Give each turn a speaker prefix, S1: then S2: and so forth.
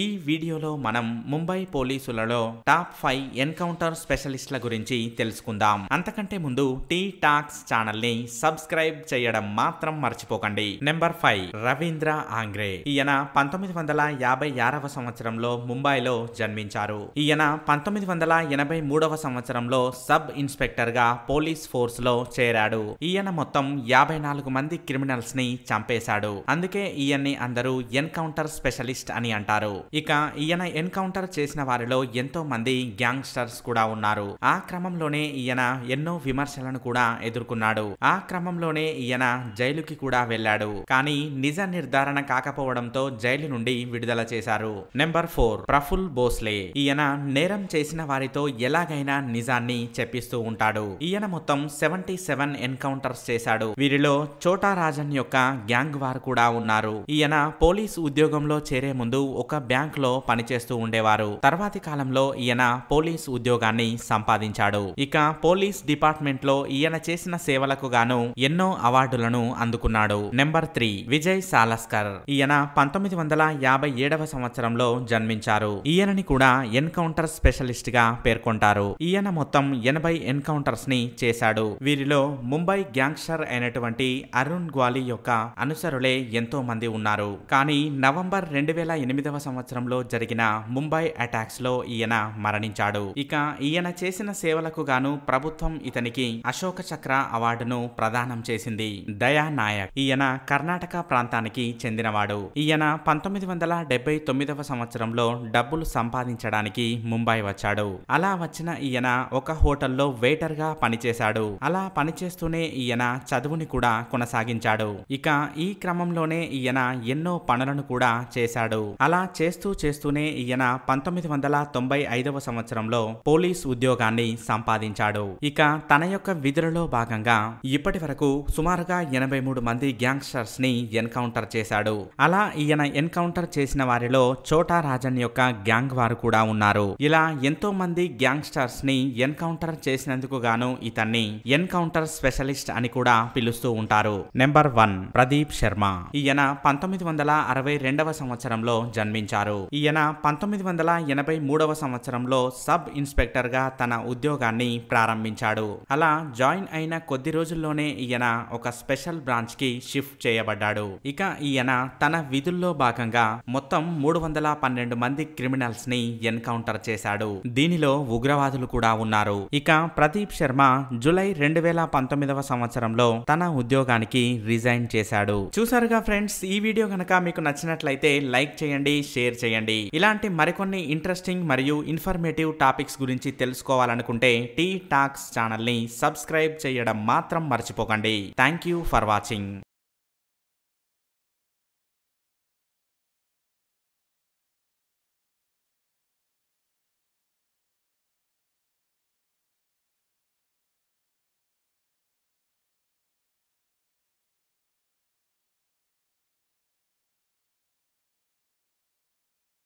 S1: ఈ వీడియోలో మనం ముంబై పోలీసులలో టాప్ ఫైవ్ ఎన్కౌంటర్ స్పెషలిస్ట్ల గురించి తెలుసుకుందాం అంతకంటే ముందు టీ టాక్స్ ఛానల్ ని సబ్స్క్రైబ్ చేయడం మాత్రం మర్చిపోకండి నెంబర్ ఫైవ్ రవీంద్ర ఆంగ్రే ఈయన పంతొమ్మిది వందల యాభై ఆరవ సంవత్సరంలో ముంబైలో జన్మించారు ఈయన పంతొమ్మిది వందల ఎనభై మూడవ సంవత్సరంలో సబ్ ఇన్స్పెక్టర్ గా పోలీస్ ఫోర్స్ లో చేరాడు ఈయన మొత్తం యాభై నాలుగు మంది క్రిమినల్స్ ని చంపేశాడు అందుకే ఈయన్ని అందరూ ఎన్కౌంటర్ స్పెషలిస్ట్ అని అంటారు ఇక ఈయన ఎన్కౌంటర్ చేసిన వారిలో ఎంతో మంది గ్యాంగ్స్టర్స్ కూడా ఉన్నారు ఆ క్రమంలోనే ఈయన ఎన్నో విమర్శలను కూడా ఎదుర్కొన్నాడు ఆ క్రమంలోనే ఈయన జైలుకి కూడా వెళ్ళాడు కానీ నిజ నిర్ధారణ కాకపోవడంతో జైలు నుండి విడుదల చేశారు నెంబర్ ఫోర్ ప్రఫుల్ బోస్లే ఈయన నేరం చేసిన వారితో ఎలాగైనా నిజాన్ని చెప్పిస్తూ ఉంటాడు ఈయన మొత్తం సెవెంటీ సెవెన్ ఎన్కౌంటర్స్ చేశాడు వీరిలో చోటా రాజన్ యొక్క గ్యాంగ్ వారు కూడా ఉన్నారు ఈయన పోలీస్ ఉద్యోగంలో చేరే ముందు ఒక బ్యాంకులో పనిచేస్తూ ఉండేవారు తర్వాతి కాలంలో ఈయన పోలీస్ ఉద్యోగాన్ని సంపాదించాడు ఇక పోలీస్ డిపార్ట్మెంట్ లో ఈయన చేసిన సేవలకు గాను ఎన్నో అవార్డులను అందుకున్నాడు నెంబర్ త్రీ విజయ్ సాలస్కర్ ఈయన పంతొమ్మిది వందల యాభై ఏడవ సంవత్సరంలో జన్మించారు ఈయనని కూడా ఎన్కౌంటర్ స్పెషలిస్ట్ గా పేర్కొంటారు ఈయన మొత్తం ఎనభై ఎన్కౌంటర్స్ ని చేశాడు వీరిలో ముంబై గ్యాంగ్స్టర్ అయినటువంటి అరుణ్ గ్వాలి యొక్క అనుసరులే ఎంతో మంది ఉన్నారు కానీ నవంబర్ రెండు వేల ఎనిమిదవ సంవత్సరం సంవత్సరంలో జరిగిన ముంబై అటాక్స్లో ఈయన మరణించాడు ఇక ఈయన చేసిన సేవలకు గాను ప్రభుత్వం ఇతనికి అశోక చక్ర అవార్డును ప్రదానం చేసింది దయా నాయక్ ఈయన కర్ణాటక ప్రాంతానికి చెందినవాడు ఈయన పంతొమ్మిది వందల డెబ్బై తొమ్మిదవ సంవత్సరంలో డబ్బులు సంపాదించడానికి ముంబై వచ్చాడు అలా వచ్చిన ఈయన ఒక హోటల్లో వెయిటర్ గా పనిచేశాడు అలా పనిచేస్తూనే ఈయన చదువుని కూడా కొనసాగించాడు ఇక ఈ క్రమంలోనే ఈయన ఎన్నో పనులను కూడా చేశాడు అలా చే చేస్తూ చేస్తూనే ఈయన పంతొమ్మిది వందల తొంభై ఐదవ సంవత్సరంలో పోలీస్ ఉద్యోగాన్ని సంపాదించాడు ఇక తన యొక్క విధులలో భాగంగా ఇప్పటి వరకు సుమారుగా ఎనభై మూడు మంది గ్యాంగ్స్టర్స్ ని ఎన్కౌంటర్ చేశాడు అలా ఈయన ఎన్కౌంటర్ చేసిన వారిలో చోటా రాజన్ యొక్క గ్యాంగ్ వారు కూడా ఉన్నారు ఇలా ఎంతో మంది గ్యాంగ్స్టర్స్ ని ఎన్కౌంటర్ చేసినందుకు గాను ఇతన్ని ఎన్కౌంటర్ స్పెషలిస్ట్ అని కూడా పిలుస్తూ ఉంటారు నెంబర్ వన్ ప్రదీప్ శర్మ ఈయన పంతొమ్మిది వందల అరవై రెండవ సంవత్సరంలో జన్మించారు నిర్వహించారు ఈయన పంతొమ్మిది వందల ఎనభై మూడవ సంవత్సరంలో సబ్ ఇన్స్పెక్టర్ గా తన ఉద్యోగాన్ని ప్రారంభించాడు అలా జాయిన్ అయిన కొద్ది రోజుల్లోనే ఈయన ఒక స్పెషల్ బ్రాంచ్ కి షిఫ్ట్ చేయబడ్డాడు ఇక ఈయన తన విధుల్లో భాగంగా మొత్తం మూడు వందల పన్నెండు మంది క్రిమినల్స్ ని ఎన్కౌంటర్ చేశాడు దీనిలో ఉగ్రవాదులు కూడా ఉన్నారు ఇక ప్రదీప్ శర్మ జులై రెండు వేల పంతొమ్మిదవ సంవత్సరంలో తన ఉద్యోగానికి రిజైన్ చేశాడు చూసారుగా ఫ్రెండ్స్ ఈ వీడియో కనుక మీకు నచ్చినట్లయితే లైక్ చేయండి షేర్ షేర్ చేయండి ఇలాంటి మరికొన్ని ఇంట్రెస్టింగ్ మరియు ఇన్ఫర్మేటివ్ టాపిక్స్ గురించి తెలుసుకోవాలనుకుంటే టీ టాక్స్ ఛానల్ని సబ్స్క్రైబ్ చేయడం మాత్రం మర్చిపోకండి థ్యాంక్ యూ ఫర్ వాచింగ్